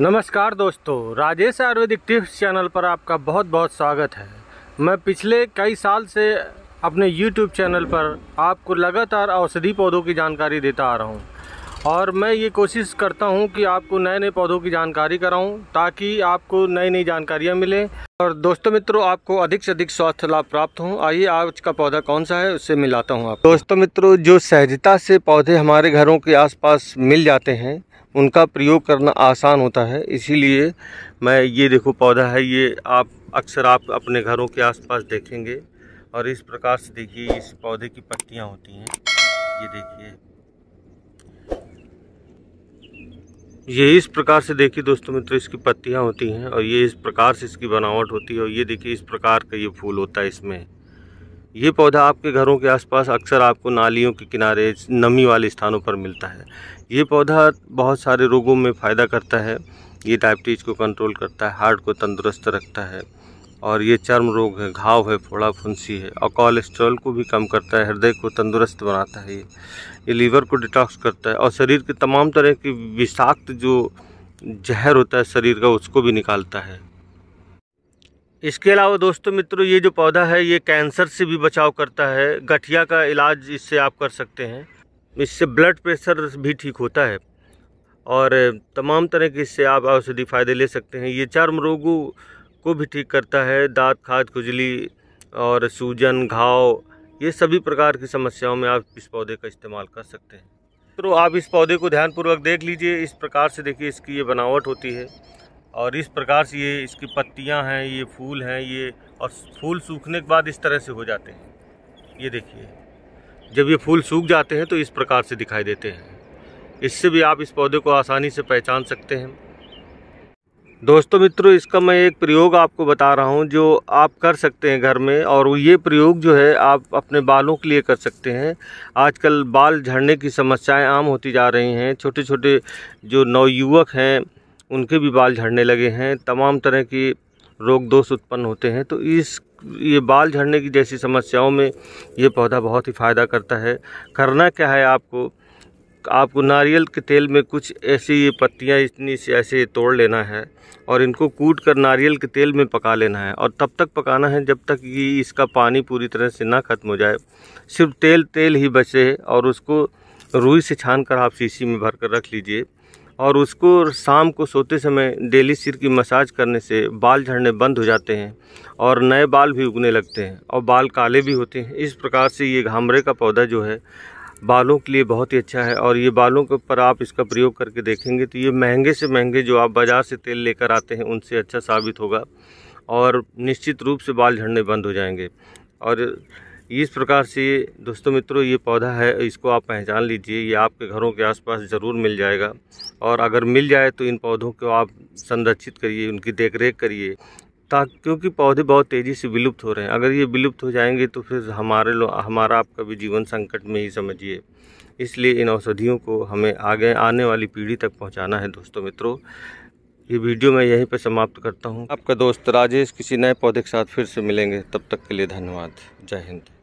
नमस्कार दोस्तों Rajesh Ayurvedic tips channel पर आपका बहुत बहुत स्वागत है मैं पिछले कई साल से अपने यूट्यूब चैनल पर आपको लगातार औषधि पौधों की जानकारी देता आ रहा हूँ और मैं ये कोशिश करता हूँ कि आपको नए नए पौधों की जानकारी कराऊँ ताकि आपको नई नई जानकारियाँ मिलें और दोस्तों मित्रों आपको अधिक से अधिक स्वास्थ्य लाभ प्राप्त हो आइए आज का पौधा कौन सा है उससे मिलाता हूँ आप दोस्तों मित्रों जो सहजता से पौधे हमारे घरों के आसपास मिल जाते हैं उनका प्रयोग करना आसान होता है इसीलिए मैं ये देखो पौधा है ये आप अक्सर आप अपने घरों के आसपास देखेंगे और इस प्रकार से देखिए इस पौधे की पत्तियां होती हैं ये देखिए ये इस प्रकार से देखिए दोस्तों मित्रों इसकी पत्तियां होती हैं और ये इस प्रकार से इसकी बनावट होती है और ये देखिए इस प्रकार का ये फूल होता है इसमें ये पौधा आपके घरों के आसपास अक्सर आपको नालियों के किनारे नमी वाले स्थानों पर मिलता है ये पौधा बहुत सारे रोगों में फ़ायदा करता है ये डायबिटीज़ को कंट्रोल करता है हार्ट को तंदुरुस्त रखता है और ये चर्म रोग है घाव है फोड़ा फुंसी है और कोलेस्ट्रॉल को भी कम करता है हृदय को तंदुरुस्त बनाता है ये ये लीवर को डिटॉक्स करता है और शरीर के तमाम तरह की विषाक्त जो जहर होता है शरीर का उसको भी निकालता है इसके अलावा दोस्तों मित्रों ये जो पौधा है ये कैंसर से भी बचाव करता है गठिया का इलाज इससे आप कर सकते हैं इससे ब्लड प्रेशर भी ठीक होता है और तमाम तरह के इससे आप औषधि फ़ायदे ले सकते हैं ये चर्म रोगों को भी ठीक करता है दांत खाद खुजली और सूजन घाव ये सभी प्रकार की समस्याओं में आप इस पौधे का इस्तेमाल कर सकते हैं मित्रों आप इस पौधे को ध्यानपूर्वक देख लीजिए इस प्रकार से देखिए इसकी ये बनावट होती है और इस प्रकार से ये इसकी पत्तियां हैं ये फूल हैं ये और फूल सूखने के बाद इस तरह से हो जाते हैं ये देखिए जब ये फूल सूख जाते हैं तो इस प्रकार से दिखाई देते हैं इससे भी आप इस पौधे को आसानी से पहचान सकते हैं दोस्तों मित्रों इसका मैं एक प्रयोग आपको बता रहा हूँ जो आप कर सकते हैं घर में और ये प्रयोग जो है आप अपने बालों के लिए कर सकते हैं आजकल बाल झड़ने की समस्याएं आम होती जा रही हैं छोटे छोटे जो नवयुवक हैं उनके भी बाल झड़ने लगे हैं तमाम तरह के रोग दोष उत्पन्न होते हैं तो इस ये बाल झड़ने की जैसी समस्याओं में ये पौधा बहुत ही फ़ायदा करता है करना क्या है आपको आपको नारियल के तेल में कुछ ऐसी ये पत्तियाँ इतनी से ऐसे तोड़ लेना है और इनको कूट कर नारियल के तेल में पका लेना है और तब तक पकाना है जब तक ये इसका पानी पूरी तरह से ना ख़त्म हो जाए सिर्फ तेल तेल ही बचे और उसको रुई से छान कर आप शीशी में भर कर रख लीजिए और उसको शाम को सोते समय डेली सिर की मसाज करने से बाल झड़ने बंद हो जाते हैं और नए बाल भी उगने लगते हैं और बाल काले भी होते हैं इस प्रकार से ये घामरे का पौधा जो है बालों के लिए बहुत ही अच्छा है और ये बालों के ऊपर आप इसका प्रयोग करके देखेंगे तो ये महंगे से महंगे जो आप बाज़ार से तेल लेकर आते हैं उनसे अच्छा साबित होगा और निश्चित रूप से बाल झड़ने बंद हो जाएंगे और इस प्रकार से दोस्तों मित्रों ये पौधा है इसको आप पहचान लीजिए ये आपके घरों के आसपास ज़रूर मिल जाएगा और अगर मिल जाए तो इन पौधों को आप संरक्षित करिए उनकी देखरेख करिए ताकि क्योंकि पौधे बहुत तेज़ी से विलुप्त हो रहे हैं अगर ये विलुप्त हो जाएंगे तो फिर हमारे लोग हमारा आपका भी जीवन संकट में ही समझिए इसलिए इन औषधियों को हमें आगे आने वाली पीढ़ी तक पहुँचाना है दोस्तों मित्रों ये वीडियो मैं यहीं पर समाप्त करता हूँ आपका दोस्त राजेश किसी नए पौधे के साथ फिर से मिलेंगे तब तक के लिए धन्यवाद जय हिंद